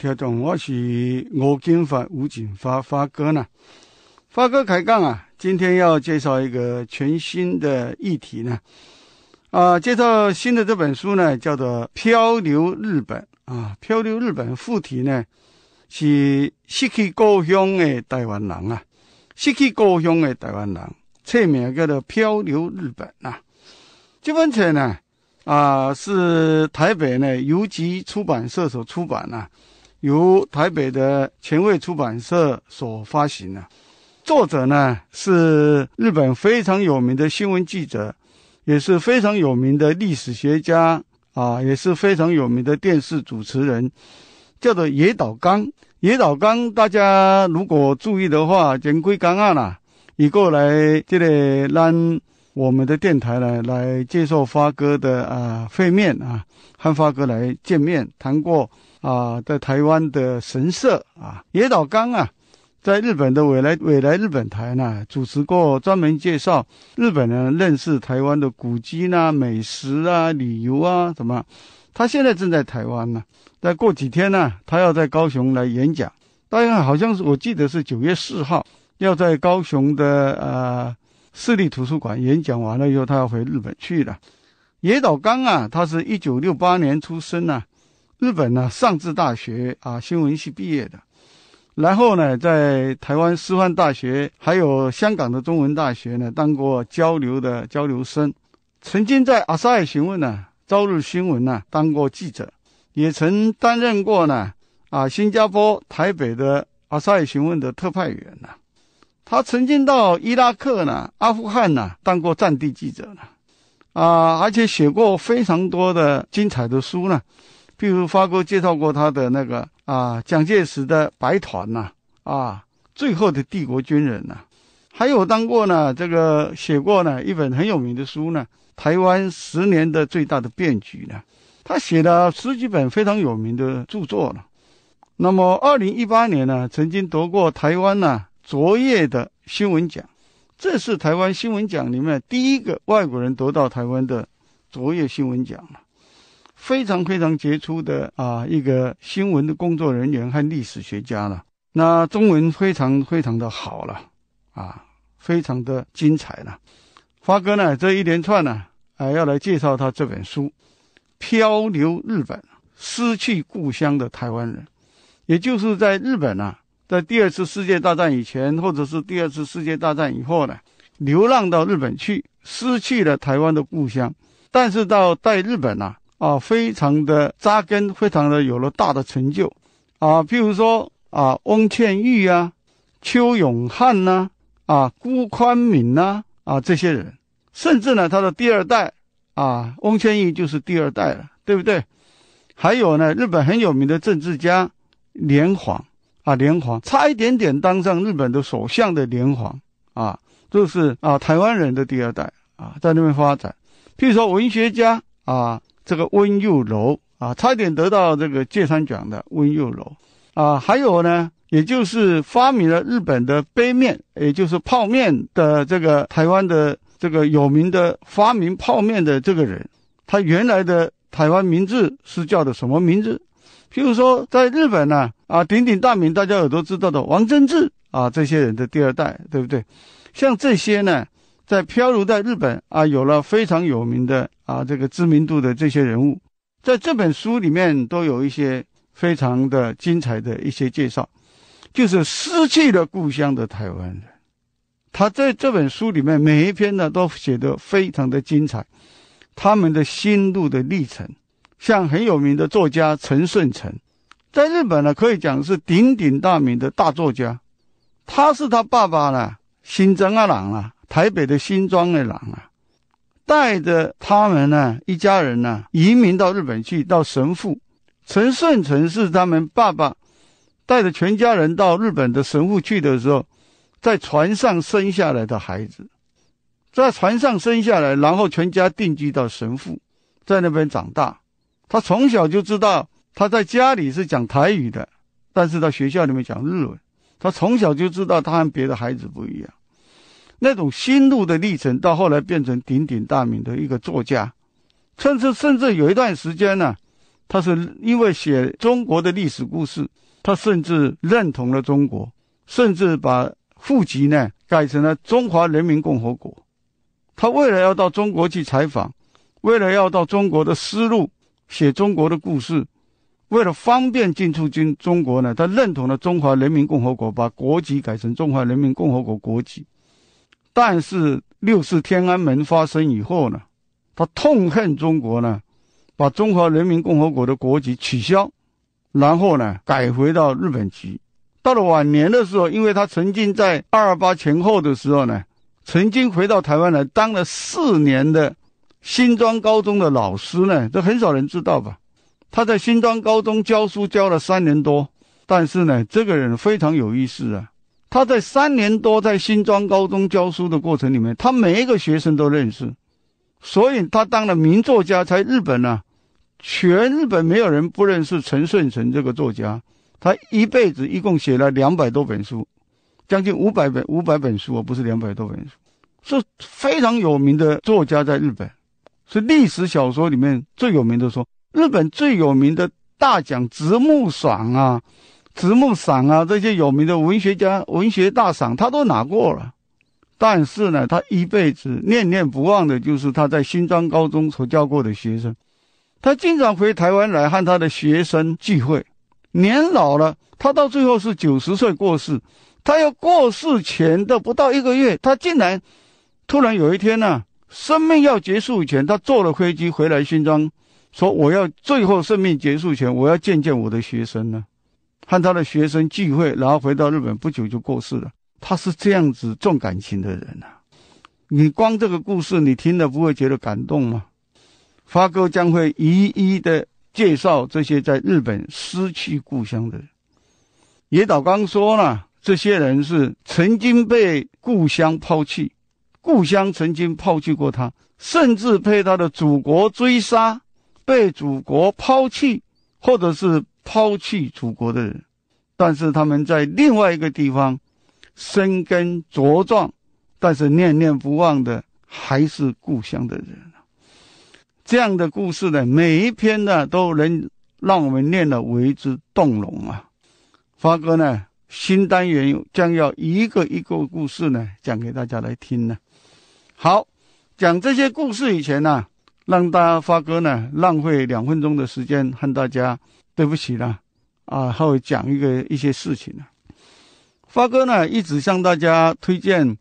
听众，我是吴金发吴景发发哥呢。发哥开讲啊，今天要介绍一个全新的议题呢。啊，介绍新的这本书呢，叫做《漂流日本》啊，《漂流日本》副题呢是“失去故乡的台湾人”啊，“失去故乡的台湾人”。侧面叫做《漂流日本》啊。这本册呢，啊，是台北呢邮局出版社所出版呢。由台北的前卫出版社所发行的，作者呢是日本非常有名的新闻记者，也是非常有名的历史学家啊，也是非常有名的电视主持人，叫做野岛刚。野岛刚，大家如果注意的话，《岩归刚案》啦，你过来这里让我们的电台呢来接受发哥的啊会面啊，和发哥来见面谈过。啊，在台湾的神社啊，野岛刚啊，在日本的未来未来日本台呢主持过专门介绍日本人认识台湾的古迹呐、美食啊、旅游啊什么。他现在正在台湾呢，再过几天呢，他要在高雄来演讲。大家好像是我记得是九月四号要在高雄的呃市立图书馆演讲完了以后，他要回日本去了。野岛刚啊，他是一九六八年出生呢。日本呢，上智大学啊，新闻系毕业的，然后呢，在台湾师范大学还有香港的中文大学呢，当过交流的交流生，曾经在阿塞尔询问呢，《朝日新闻》呢，当过记者，也曾担任过呢，啊，新加坡、台北的阿塞尔询问的特派员呢，他曾经到伊拉克呢、阿富汗呢，当过战地记者呢，啊，而且写过非常多的精彩的书呢。譬如发哥介绍过他的那个啊，蒋介石的白团呐，啊，最后的帝国军人呐，还有当过呢，这个写过呢一本很有名的书呢，《台湾十年的最大的变局》呢，他写了十几本非常有名的著作了。那么，二零一八年呢，曾经得过台湾呢卓越的新闻奖，这是台湾新闻奖里面第一个外国人得到台湾的卓越新闻奖了。非常非常杰出的啊，一个新闻的工作人员和历史学家了。那中文非常非常的好了，啊，非常的精彩了。发哥呢，这一连串呢，啊，要来介绍他这本书《漂流日本：失去故乡的台湾人》，也就是在日本呢，在第二次世界大战以前，或者是第二次世界大战以后呢，流浪到日本去，失去了台湾的故乡，但是到在日本呢。啊，非常的扎根，非常的有了大的成就，啊，譬如说啊，翁倩玉啊，邱永汉呐、啊，辜宽敏呐，啊，这些人，甚至呢，他的第二代，啊，翁倩玉就是第二代了，对不对？还有呢，日本很有名的政治家，连环，啊，连环差一点点当上日本的首相的连环，啊，就是啊，台湾人的第二代，啊，在那边发展，譬如说文学家啊。这个温又柔啊，差点得到这个芥川奖的温又柔啊，还有呢，也就是发明了日本的杯面，也就是泡面的这个台湾的这个有名的发明泡面的这个人，他原来的台湾名字是叫的什么名字？譬如说在日本呢，啊，鼎鼎大名，大家也都知道的王贞治啊，这些人的第二代，对不对？像这些呢。在漂流在日本啊，有了非常有名的啊这个知名度的这些人物，在这本书里面都有一些非常的精彩的一些介绍，就是失去了故乡的台湾人，他在这本书里面每一篇呢都写的非常的精彩，他们的心路的历程，像很有名的作家陈顺成，在日本呢可以讲是鼎鼎大名的大作家，他是他爸爸呢新庄阿郎了。台北的新庄的郎啊，带着他们呢一家人呢移民到日本去，到神父陈顺成是他们爸爸带着全家人到日本的神父去的时候，在船上生下来的孩子，在船上生下来，然后全家定居到神父在那边长大。他从小就知道他在家里是讲台语的，但是到学校里面讲日文。他从小就知道他和别的孩子不一样。那种心路的历程，到后来变成鼎鼎大名的一个作家，甚至甚至有一段时间呢，他是因为写中国的历史故事，他甚至认同了中国，甚至把户籍呢改成了中华人民共和国。他为了要到中国去采访，为了要到中国的丝路写中国的故事，为了方便进出京中国呢，他认同了中华人民共和国，把国籍改成中华人民共和国国籍。但是六四天安门发生以后呢，他痛恨中国呢，把中华人民共和国的国籍取消，然后呢改回到日本籍。到了晚年的时候，因为他曾经在二二八前后的时候呢，曾经回到台湾来当了四年的新庄高中的老师呢，这很少人知道吧？他在新庄高中教书教了三年多，但是呢，这个人非常有意思啊。他在三年多在新庄高中教书的过程里面，他每一个学生都认识，所以他当了名作家，在日本呢，全日本没有人不认识陈顺成这个作家。他一辈子一共写了两百多本书，将近五百本五百本书啊，不是两百多本书，是非常有名的作家，在日本是历史小说里面最有名的。说日本最有名的大奖直木爽啊。直木赏啊，这些有名的文学家、文学大赏，他都拿过了。但是呢，他一辈子念念不忘的就是他在新庄高中所教过的学生。他经常回台湾来和他的学生聚会。年老了，他到最后是九十岁过世。他要过世前的不到一个月，他竟然突然有一天呢，生命要结束以前，他坐了飞机回来新庄，说：“我要最后生命结束前，我要见见我的学生呢。”和他的学生聚会，然后回到日本不久就过世了。他是这样子重感情的人呐！你光这个故事，你听了不会觉得感动吗？发哥将会一一的介绍这些在日本失去故乡的人。野岛刚说了，这些人是曾经被故乡抛弃，故乡曾经抛弃过他，甚至被他的祖国追杀，被祖国抛弃，或者是抛弃祖国的人。但是他们在另外一个地方，生根茁壮，但是念念不忘的还是故乡的人。这样的故事呢，每一篇呢都能让我们念得为之动容啊。发哥呢，新单元将要一个一个故事呢讲给大家来听呢。好，讲这些故事以前呢，让大家发哥呢浪费两分钟的时间和大家，对不起了。啊，还讲一个一些事情呢。发哥呢，一直向大家推荐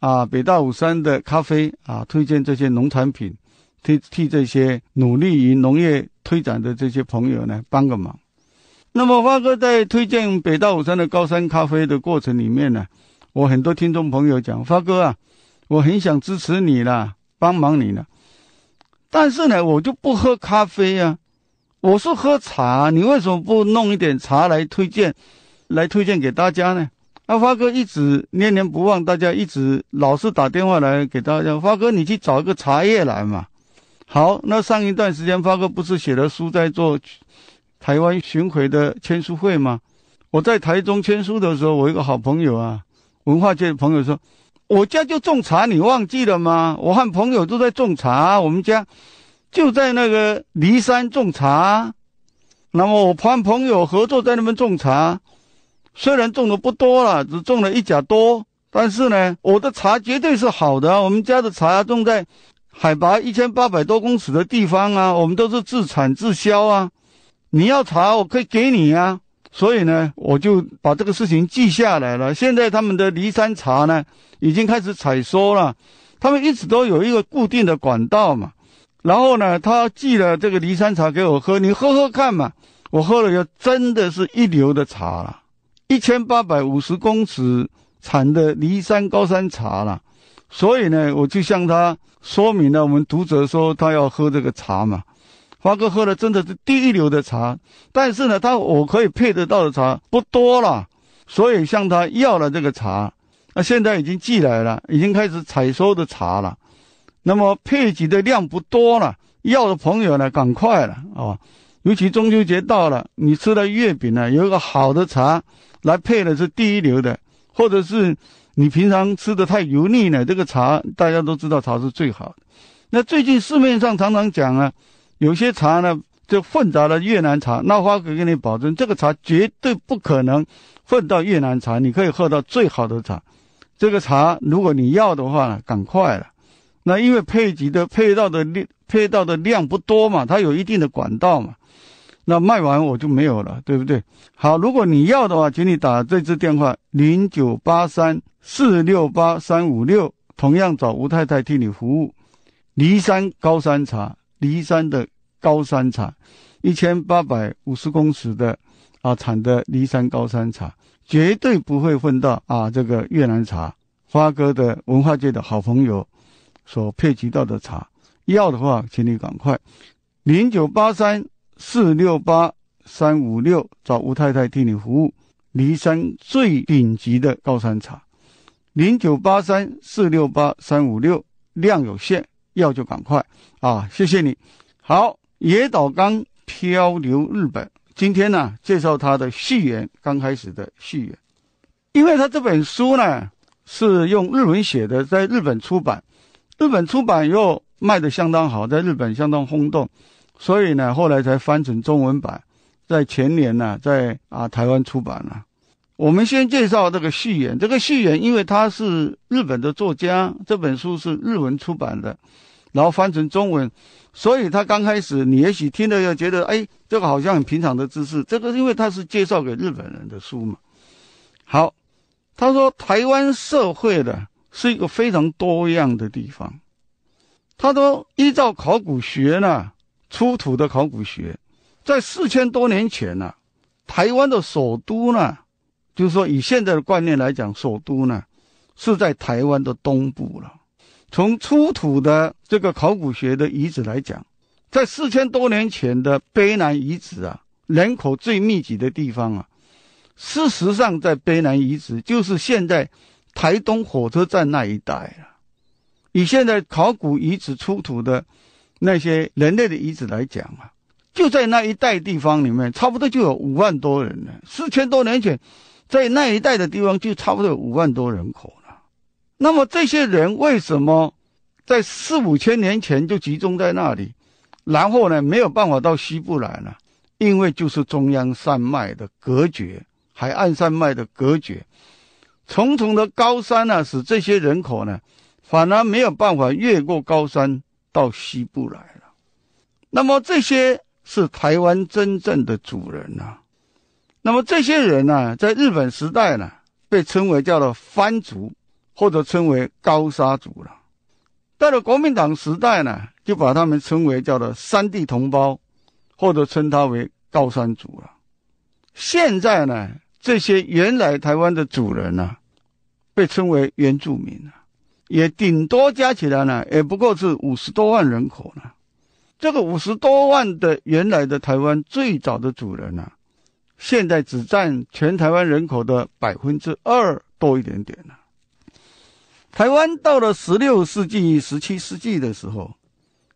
啊，北大五山的咖啡啊，推荐这些农产品，替替这些努力于农业推展的这些朋友呢，帮个忙。那么发哥在推荐北大五山的高山咖啡的过程里面呢，我很多听众朋友讲，发哥啊，我很想支持你啦，帮忙你呢，但是呢，我就不喝咖啡呀。我是喝茶，你为什么不弄一点茶来推荐，来推荐给大家呢？那发哥一直念念不忘，大家一直老是打电话来给大家。发哥，你去找一个茶叶来嘛？好，那上一段时间发哥不是写了书，在做台湾巡回的签书会吗？我在台中签书的时候，我一个好朋友啊，文化界的朋友说，我家就种茶，你忘记了吗？我和朋友都在种茶，我们家。就在那个骊山种茶，那么我帮朋友合作在那边种茶，虽然种的不多了，只种了一甲多，但是呢，我的茶绝对是好的。我们家的茶种在海拔一千八百多公尺的地方啊，我们都是自产自销啊。你要茶，我可以给你啊。所以呢，我就把这个事情记下来了。现在他们的骊山茶呢，已经开始采收了。他们一直都有一个固定的管道嘛。然后呢，他寄了这个骊山茶给我喝，你喝喝看嘛。我喝了，就真的是一流的茶了，一千八百五十公尺产的骊山高山茶了。所以呢，我就向他说明了，我们读者说他要喝这个茶嘛。华哥喝的真的是第一流的茶。但是呢，他我可以配得到的茶不多了，所以向他要了这个茶。那现在已经寄来了，已经开始采收的茶了。那么配给的量不多了，要的朋友呢，赶快了哦！尤其中秋节到了，你吃了月饼呢，有一个好的茶，来配的是第一流的，或者是你平常吃的太油腻了，这个茶大家都知道茶是最好的。那最近市面上常常讲啊，有些茶呢就混杂了越南茶，那花哥给你保证，这个茶绝对不可能混到越南茶，你可以喝到最好的茶。这个茶如果你要的话呢，赶快了。那因为配给的配到的量配到的量不多嘛，它有一定的管道嘛，那卖完我就没有了，对不对？好，如果你要的话，请你打这支电话零九八三四六八三五六，同样找吴太太替你服务。骊山高山茶，骊山的高山茶，一千八百五十公尺的啊产的骊山高山茶，绝对不会混到啊这个越南茶。花哥的文化界的好朋友。所配及到的茶，要的话，请你赶快，零九八三四六八三五六找吴太太替你服务。骊山最顶级的高山茶，零九八三四六八三五六，量有限，要就赶快啊！谢谢你。好，野岛刚漂流日本，今天呢，介绍他的序言，刚开始的序言，因为他这本书呢是用日文写的，在日本出版。日本出版又卖的相当好，在日本相当轰动，所以呢，后来才翻成中文版，在前年呢，在啊台湾出版了。我们先介绍这个序言，这个序言因为他是日本的作家，这本书是日文出版的，然后翻成中文，所以他刚开始你也许听了要觉得，哎，这个好像很平常的知识。这个因为他是介绍给日本人的书嘛。好，他说台湾社会的。是一个非常多样的地方，他都依照考古学呢出土的考古学，在四千多年前呢，台湾的首都呢，就是说以现在的观念来讲，首都呢是在台湾的东部了。从出土的这个考古学的遗址来讲，在四千多年前的卑南遗址啊，人口最密集的地方啊，事实上在卑南遗址就是现在。台东火车站那一带啊，以现在考古遗址出土的那些人类的遗址来讲啊，就在那一带地方里面，差不多就有五万多人呢。四千多年前，在那一带的地方就差不多有五万多人口了。那么这些人为什么在四五千年前就集中在那里，然后呢没有办法到西部来呢？因为就是中央山脉的隔绝，海岸山脉的隔绝。重重的高山呢，使这些人口呢，反而没有办法越过高山到西部来了。那么这些是台湾真正的主人呐。那么这些人呢，在日本时代呢，被称为叫做藩族，或者称为高山族了。到了国民党时代呢，就把他们称为叫做山地同胞，或者称他为高山族了。现在呢？这些原来台湾的主人呢，被称为原住民啊，也顶多加起来呢，也不过是五十多万人口呢。这个五十多万的原来的台湾最早的主人呢，现在只占全台湾人口的百分之二多一点点了。台湾到了十六世纪、十七世纪的时候，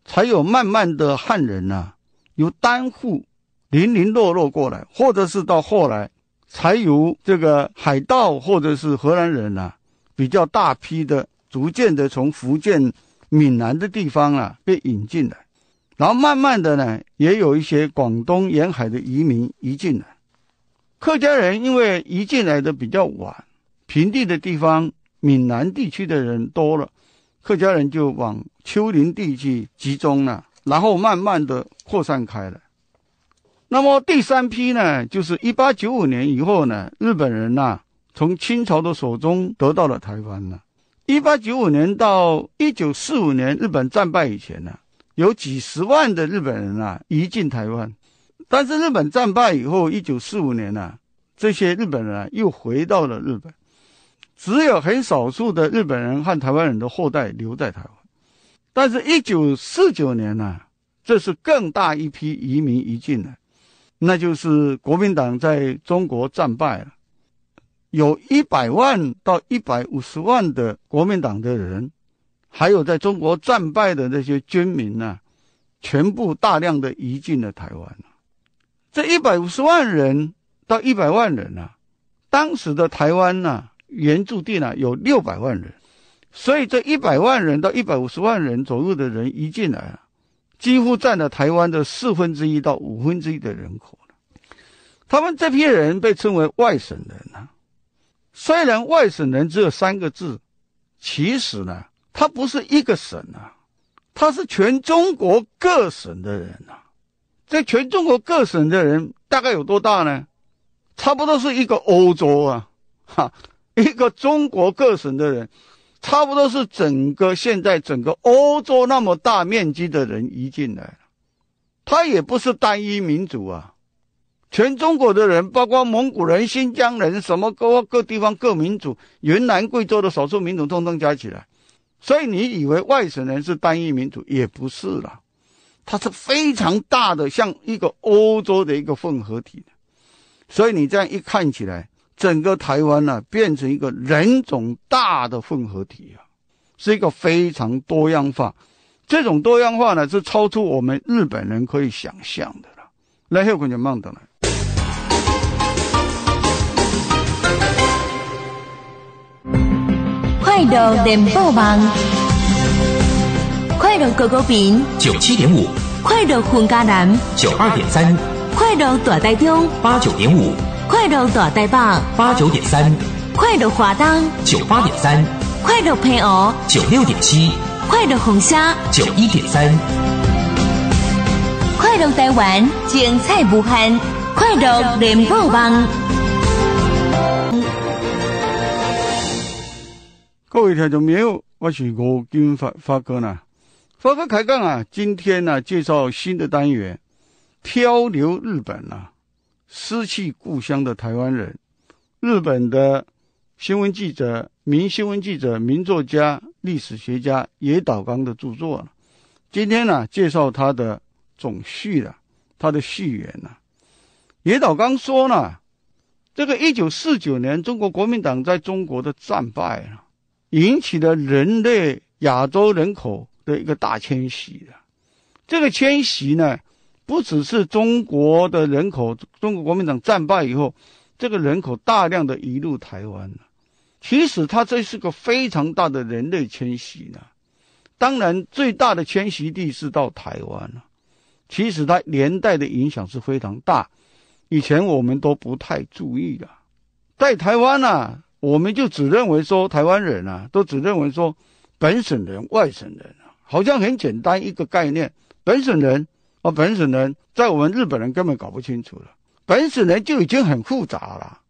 才有慢慢的汉人呢，由单户零零落落过来，或者是到后来。才有这个海盗或者是荷兰人呢，比较大批的，逐渐的从福建闽南的地方啊被引进来，然后慢慢的呢，也有一些广东沿海的移民移进来。客家人因为移进来的比较晚，平地的地方闽南地区的人多了，客家人就往丘陵地区集中了，然后慢慢的扩散开了。那么第三批呢，就是一八九五年以后呢，日本人呐，从清朝的手中得到了台湾呢。一八九五年到一九四五年，日本战败以前呢，有几十万的日本人啊移进台湾，但是日本战败以后，一九四五年呢，这些日本人又回到了日本，只有很少数的日本人和台湾人的后代留在台湾。但是，一九四九年呢，这是更大一批移民移进的。那就是国民党在中国战败了，有一百万到一百五十万的国民党的人，还有在中国战败的那些军民呢，全部大量的移进了台湾这一百五十万人到一百万人呢，当时的台湾呢，原住地呢有六百万人，所以这一百万人到一百五十万人左右的人移进来了。几乎占了台湾的四分之一到五分之一的人口他们这批人被称为外省人呢。虽然“外省人”只有三个字，其实呢，他不是一个省啊，他是全中国各省的人呐。在全中国各省的人大概有多大呢？差不多是一个欧洲啊，哈，一个中国各省的人。差不多是整个现在整个欧洲那么大面积的人移进来了，他也不是单一民族啊，全中国的人，包括蒙古人、新疆人，什么各各地方各民族，云南、贵州的少数民族，通通加起来，所以你以为外省人是单一民族也不是了，它是非常大的，像一个欧洲的一个混合体，所以你这样一看起来。整个台湾呢，变成一个人种大的混合体啊，是一个非常多样化。这种多样化呢，是超出我们日本人可以想象的了。来，还有个叫梦的呢。快乐电波网，快乐狗狗饼九七点五，快乐混家男九二点三，快乐大袋中八九点五。快乐大台棒八九点三，快乐华当九八点三，快乐配湖九六点七，快乐红虾九一点三，快乐台湾精彩无限，快乐联播网。各位听众朋友，我是吴金发发哥呢，发哥开讲啊！今天呢，介绍新的单元——漂流日本呢。失去故乡的台湾人，日本的新闻记者、名新闻记者、名作家、历史学家野岛刚的著作了。今天呢，介绍他的总序了，他的序言了。野岛刚说呢，这个一九四九年，中国国民党在中国的战败了，引起了人类亚洲人口的一个大迁徙啊。这个迁徙呢？不只是中国的人口，中国国民党战败以后，这个人口大量的移入台湾了。其实它这是个非常大的人类迁徙呢。当然，最大的迁徙地是到台湾了。其实它连带的影响是非常大，以前我们都不太注意的。在台湾呢，我们就只认为说台湾人啊，都只认为说本省人、外省人啊，好像很简单一个概念，本省人。哦，本省人，在我们日本人根本搞不清楚了。本省人就已经很复杂了，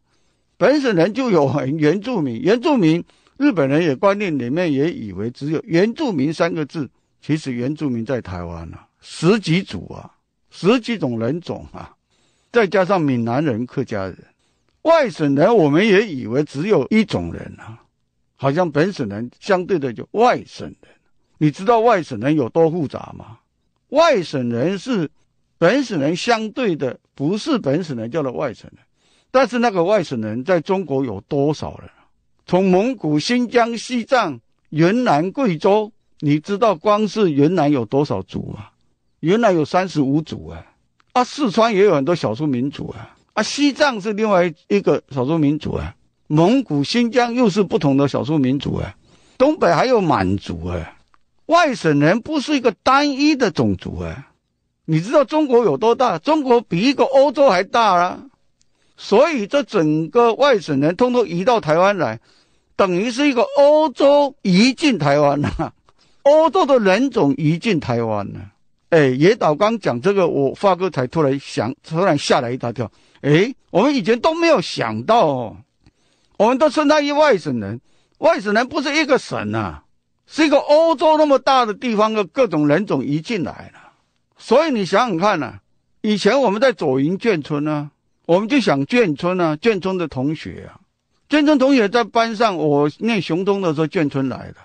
本省人就有很原住民，原住民日本人也观念里面也以为只有原住民三个字，其实原住民在台湾呢，十几组啊，十几种人种啊，再加上闽南人、客家人，外省人，我们也以为只有一种人啊，好像本省人相对的就外省人，你知道外省人有多复杂吗？外省人是本省人相对的，不是本省人叫做外省人。但是那个外省人在中国有多少人？从蒙古、新疆、西藏、云南、贵州，你知道光是云南有多少族啊？云南有三十五族啊！啊，四川也有很多少数民族啊！啊，西藏是另外一个少数民族啊！蒙古、新疆又是不同的少数民族啊！东北还有满族啊！外省人不是一个单一的种族啊，你知道中国有多大？中国比一个欧洲还大啊。所以这整个外省人通通移到台湾来，等于是一个欧洲移进台湾了，欧洲的人种移进台湾了。哎，野岛刚讲这个，我发哥才突然想，突然吓了一大跳。哎，我们以前都没有想到，我们都称他一外省人，外省人不是一个省呐。是一个欧洲那么大的地方的各种人种移进来了，所以你想想看啊，以前我们在左营眷村呢，我们就想眷村啊，眷村的同学啊，眷村同学在班上，我念雄中的时候，眷村来的，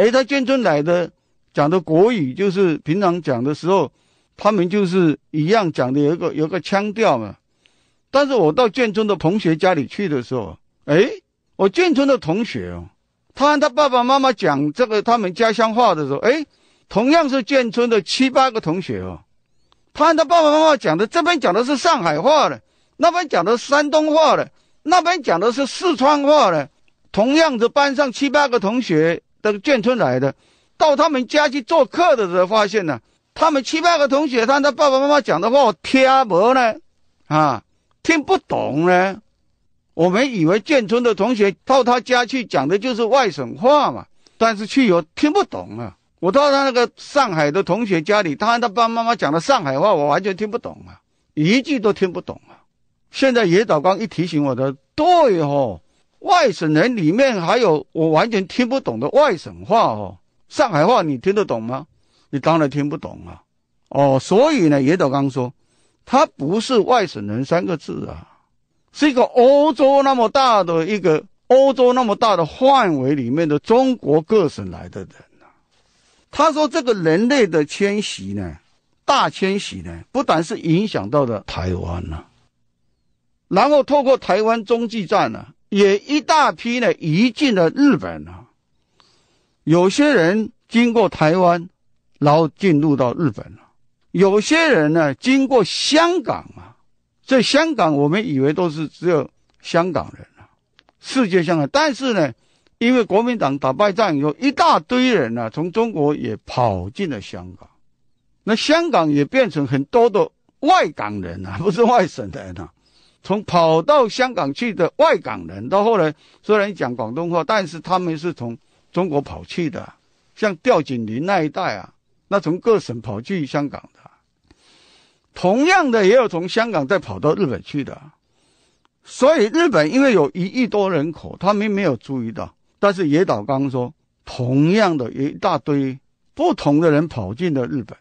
诶，他眷村来的讲的国语就是平常讲的时候，他们就是一样讲的，有一个有个腔调嘛。但是我到眷村的同学家里去的时候，诶，我眷村的同学哦。他和他爸爸妈妈讲这个他们家乡话的时候，哎，同样是建村的七八个同学哦。他和他爸爸妈妈讲的这边讲的是上海话的，那边讲的是山东话的，那边讲的是四川话的。同样是班上七八个同学都建村来的，到他们家去做客的时候，发现呢，他们七八个同学他和爸爸妈妈讲的话，我听不懂呢，啊，听不懂呢。我们以为建村的同学到他家去讲的就是外省话嘛，但是去又听不懂啊。我到他那个上海的同学家里，他和他爸爸妈妈讲的上海话，我完全听不懂啊，一句都听不懂啊。现在野岛刚一提醒我的，对哈，外省人里面还有我完全听不懂的外省话哦，上海话你听得懂吗？你当然听不懂啊。哦，所以呢，野岛刚说，他不是外省人三个字啊。是一个欧洲那么大的一个欧洲那么大的范围里面的中国各省来的人呐，他说这个人类的迁徙呢，大迁徙呢，不但是影响到了台湾呢。然后透过台湾中继站呢，也一大批呢移进了日本呢。有些人经过台湾，然后进入到日本了，有些人呢经过香港啊。在香港，我们以为都是只有香港人了，世界上的。但是呢，因为国民党打败仗以后，一大堆人啊，从中国也跑进了香港，那香港也变成很多的外港人了，不是外省人了。从跑到香港去的外港人，到后来虽然讲广东话，但是他们是从中国跑去的，像吊锦林那一带啊，那从各省跑去香港。同样的也有从香港再跑到日本去的，所以日本因为有一亿多人口，他们没有注意到。但是野岛刚说，同样的一大堆不同的人跑进了日本，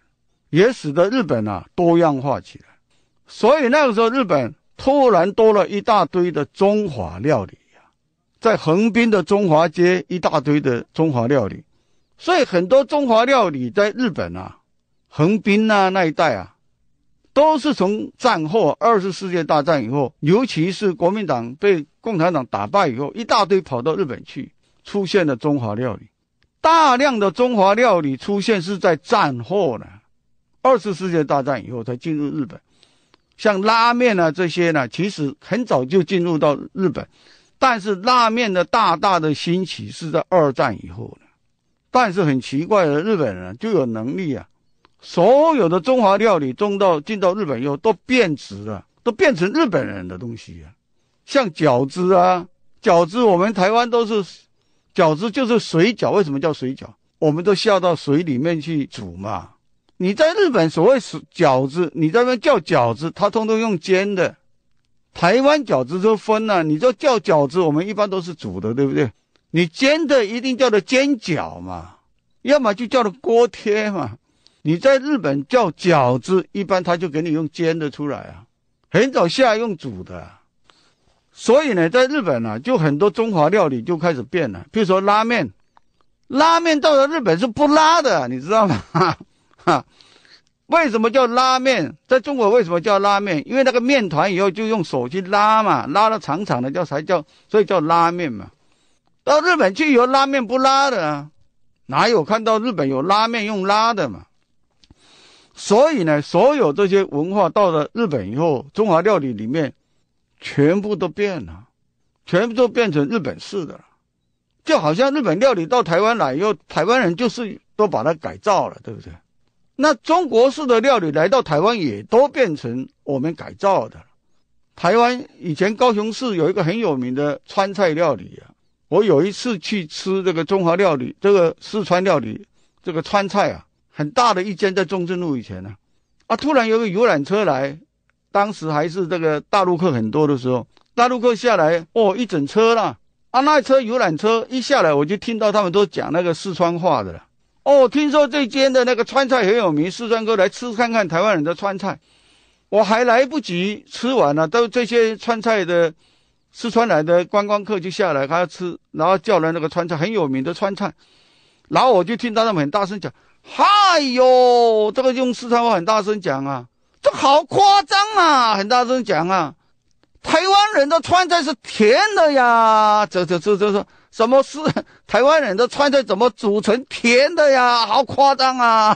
也使得日本啊多样化起来。所以那个时候，日本突然多了一大堆的中华料理呀，在横滨的中华街一大堆的中华料理，所以很多中华料理在日本啊，横滨啊那一带啊。都是从战后，二十世界大战以后，尤其是国民党被共产党打败以后，一大堆跑到日本去，出现了中华料理。大量的中华料理出现是在战后呢，二十世界大战以后才进入日本。像拉面呢这些呢，其实很早就进入到日本，但是拉面的大大的兴起是在二战以后呢。但是很奇怪的，日本人就有能力啊。所有的中华料理中到进到日本以后都变质了，都变成日本人的东西了。像饺子啊，饺子我们台湾都是饺子，就是水饺。为什么叫水饺？我们都下到水里面去煮嘛。你在日本所谓饺子，你那边叫饺子，它通通用煎的。台湾饺子都分了，你这叫饺子，我们一般都是煮的，对不对？你煎的一定叫做煎饺嘛，要么就叫做锅贴嘛。你在日本叫饺子，一般他就给你用煎的出来啊，很早下用煮的。所以呢，在日本啊，就很多中华料理就开始变了。比如说拉面，拉面到了日本是不拉的，你知道吗？哈，为什么叫拉面？在中国为什么叫拉面？因为那个面团以后就用手去拉嘛，拉了长长的叫才叫，所以叫拉面嘛。到日本去以后，拉面不拉的，啊，哪有看到日本有拉面用拉的嘛？所以呢，所有这些文化到了日本以后，中华料理里面全部都变了，全部都变成日本式的了。就好像日本料理到台湾来以后，台湾人就是都把它改造了，对不对？那中国式的料理来到台湾，也都变成我们改造的。台湾以前高雄市有一个很有名的川菜料理啊，我有一次去吃这个中华料理，这个四川料理，这个川菜啊。很大的一间在中正路以前呢，啊，突然有个游览车来，当时还是这个大陆客很多的时候，大陆客下来哦，一整车啦，啊，那车游览车一下来，我就听到他们都讲那个四川话的，哦，听说这间的那个川菜很有名，四川哥来吃看看台湾人的川菜，我还来不及吃完了，都这些川菜的四川来的观光客就下来他要吃，然后叫了那个川菜很有名的川菜，然后我就听到他们很大声讲。嗨呦，这个用四川话很大声讲啊，这好夸张啊，很大声讲啊！台湾人的川菜是甜的呀，这这这这这什么是 台湾人的川菜怎么煮成甜的呀？好夸张啊！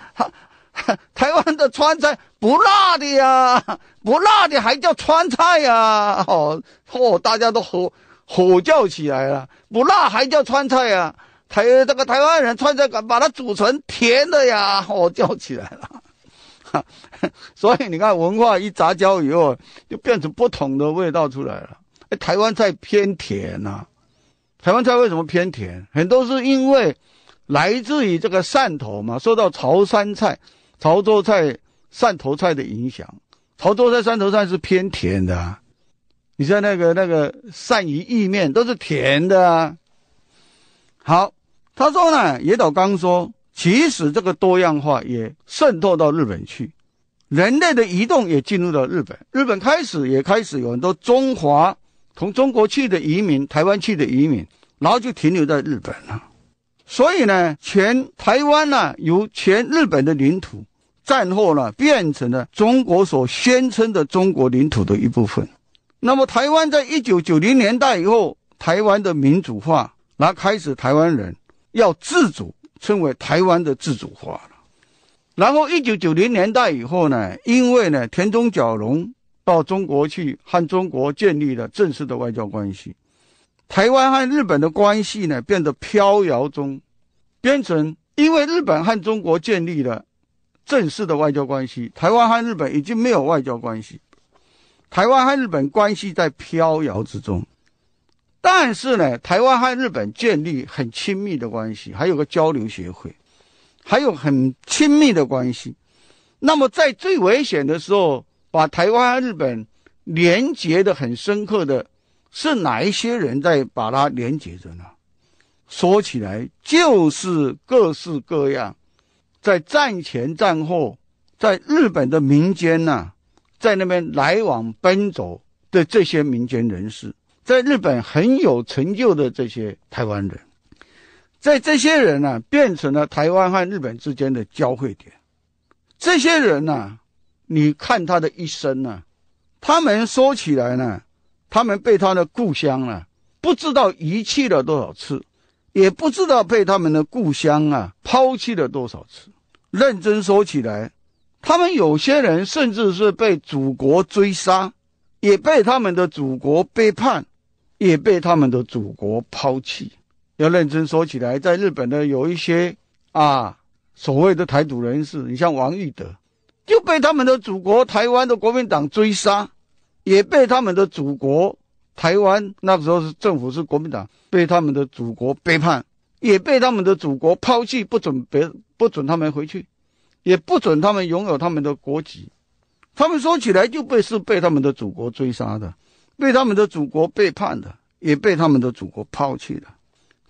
台湾的川菜不辣的呀，不辣的还叫川菜呀？哦哦，大家都吼吼叫起来了，不辣还叫川菜啊？台这个台湾人穿这个，把它煮成甜的呀，我 叫起来了。所以你看，文化一杂交以后，就变成不同的味道出来了。哎，台湾菜偏甜呐，台湾菜为什么偏甜？很多是因为来自于这个汕头嘛，受到潮汕菜、潮州菜、汕头菜的影响。潮州菜、汕头菜是偏甜的，你像那个那个鳝鱼意面都是甜的。啊。好。他说呢，野岛刚说，其实这个多样化也渗透到日本去，人类的移动也进入了日本。日本开始也开始有很多中华从中国去的移民，台湾去的移民，然后就停留在日本了。所以呢，全台湾呢由全日本的领土，战后呢变成了中国所宣称的中国领土的一部分。那么台湾在一九九零年代以后，台湾的民主化，那开始台湾人。要自主称为台湾的自主化了。然后，一九九零年代以后呢，因为呢，田中角荣到中国去和中国建立了正式的外交关系，台湾和日本的关系呢变得飘摇中，变成因为日本和中国建立了正式的外交关系，台湾和日本已经没有外交关系，台湾和日本关系在飘摇之中。但是呢，台湾和日本建立很亲密的关系，还有个交流协会，还有很亲密的关系。那么在最危险的时候，把台湾和日本连接的很深刻的是哪一些人在把它连接着呢？说起来就是各式各样，在战前战后，在日本的民间呐，在那边来往奔走的这些民间人士。在日本很有成就的这些台湾人，在这些人呢，变成了台湾和日本之间的交汇点。这些人呢，你看他的一生呢，他们说起来呢，他们被他的故乡呢，不知道遗弃了多少次，也不知道被他们的故乡啊抛弃了多少次。认真说起来，他们有些人甚至是被祖国追杀，也被他们的祖国背叛。也被他们的祖国抛弃。要认真说起来，在日本的有一些啊所谓的台独人士，你像王毅德，就被他们的祖国台湾的国民党追杀，也被他们的祖国台湾那时候是政府是国民党被他们的祖国背叛，也被他们的祖国抛弃，不准别不准他们回去，也不准他们拥有他们的国籍。他们说起来就被是被他们的祖国追杀的。被他们的祖国背叛的，也被他们的祖国抛弃了，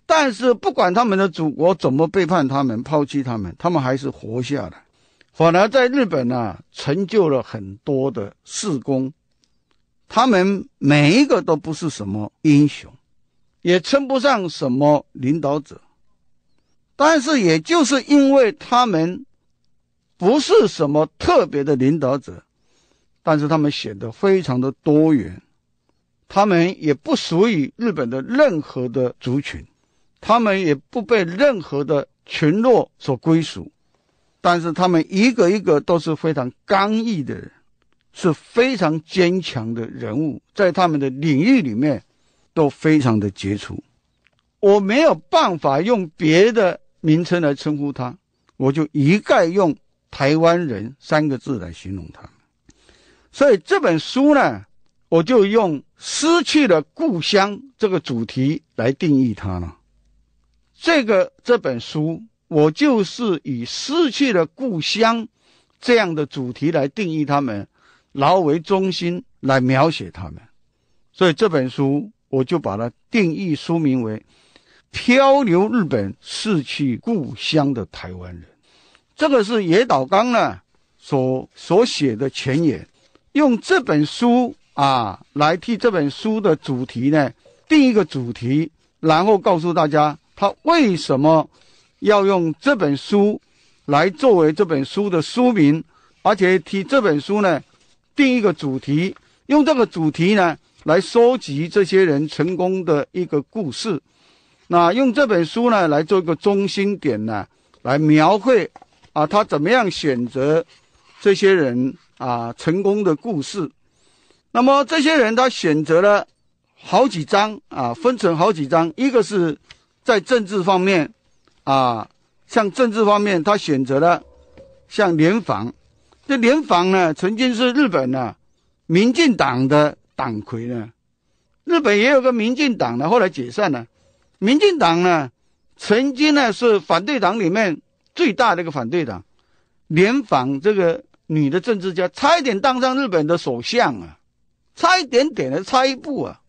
但是不管他们的祖国怎么背叛他们、抛弃他们，他们还是活下来。反而在日本呢，成就了很多的士工。他们每一个都不是什么英雄，也称不上什么领导者。但是也就是因为他们不是什么特别的领导者，但是他们显得非常的多元。他们也不属于日本的任何的族群，他们也不被任何的群落所归属，但是他们一个一个都是非常刚毅的人，是非常坚强的人物，在他们的领域里面都非常的杰出，我没有办法用别的名称来称呼他，我就一概用“台湾人”三个字来形容他们，所以这本书呢。我就用“失去了故乡”这个主题来定义它了。这个这本书，我就是以“失去了故乡”这样的主题来定义他们，劳为中心来描写他们。所以这本书，我就把它定义书名为《漂流日本：失去故乡的台湾人》。这个是野岛刚呢所所写的前言，用这本书。啊，来替这本书的主题呢定一个主题，然后告诉大家他为什么要用这本书来作为这本书的书名，而且替这本书呢定一个主题，用这个主题呢来收集这些人成功的一个故事，那用这本书呢来做一个中心点呢，来描绘啊他怎么样选择这些人啊成功的故事。那么这些人他选择了好几张啊，分成好几张。一个是在政治方面啊，像政治方面他选择了像联防，这联防呢，曾经是日本的民进党的党魁呢。日本也有个民进党的，后来解散了。民进党呢，曾经呢是反对党里面最大的一个反对党。联防这个女的政治家，差一点当上日本的首相啊。差一点点的，差一步啊！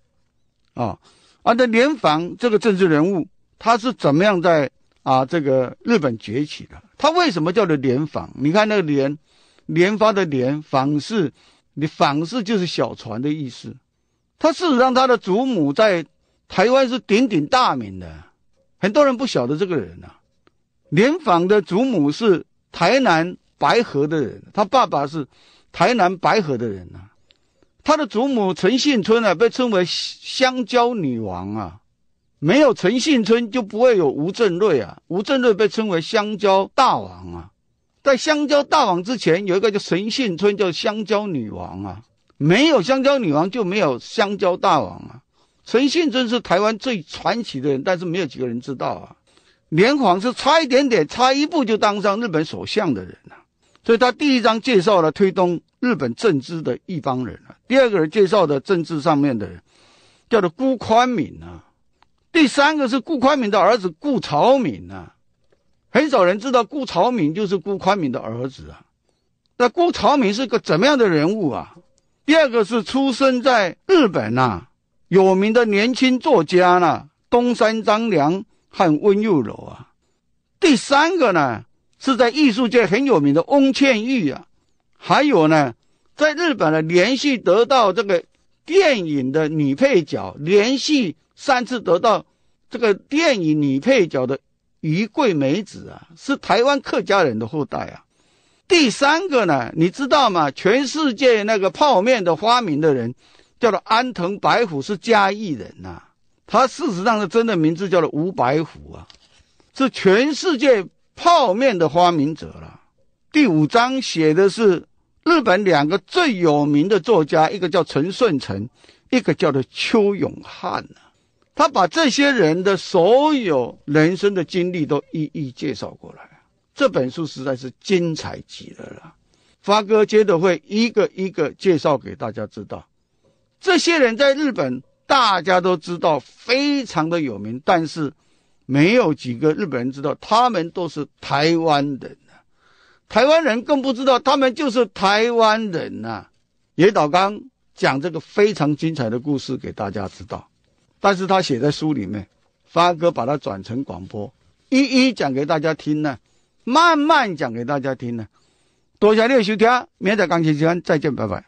啊，啊，那联防这个政治人物，他是怎么样在啊这个日本崛起的？他为什么叫做联防？你看那个“联，联发的“联，仿是，你“仿是就是小船的意思。他事实上，他的祖母在台湾是鼎鼎大名的，很多人不晓得这个人呐。联防的祖母是台南白河的人，他爸爸是台南白河的人呐。他的祖母陈信村啊，被称为香蕉女王啊，没有陈信村就不会有吴镇瑞啊，吴镇瑞被称为香蕉大王啊，在香蕉大王之前有一个叫陈信村，叫香蕉女王啊，没有香蕉女王就没有香蕉大王啊，陈信村是台湾最传奇的人，但是没有几个人知道啊，连晃是差一点点、差一步就当上日本首相的人啊。所以他第一章介绍了推动日本政治的一帮人啊，第二个人介绍的政治上面的人叫做顾宽敏啊。第三个是顾宽敏的儿子顾朝敏啊，很少人知道顾朝敏就是顾宽敏的儿子啊。那顾朝敏是个怎么样的人物啊？第二个是出生在日本呐，有名的年轻作家呢，东山张良和温幼柔啊。第三个呢？是在艺术界很有名的翁倩玉啊，还有呢，在日本呢连续得到这个电影的女配角，连续三次得到这个电影女配角的于桂美子啊，是台湾客家人的后代。啊。第三个呢，你知道吗？全世界那个泡面的发明的人叫做安藤白虎，是嘉义人呐。他事实上是真的名字叫做吴白虎啊，是全世界。泡面的发明者了。第五章写的是日本两个最有名的作家，一个叫陈顺成，一个叫做邱永汉呢。他把这些人的所有人生的经历都一一介绍过来。这本书实在是精彩极了了。发哥接着会一个一个介绍给大家知道，这些人在日本大家都知道非常的有名，但是。没有几个日本人知道，他们都是台湾人呐。台湾人更不知道，他们就是台湾人呐。野岛刚讲这个非常精彩的故事给大家知道，但是他写在书里面，发哥把它转成广播，一一讲给大家听呢，慢慢讲给大家听呢。多谢六叔听，明天钢琴时间再见，拜拜。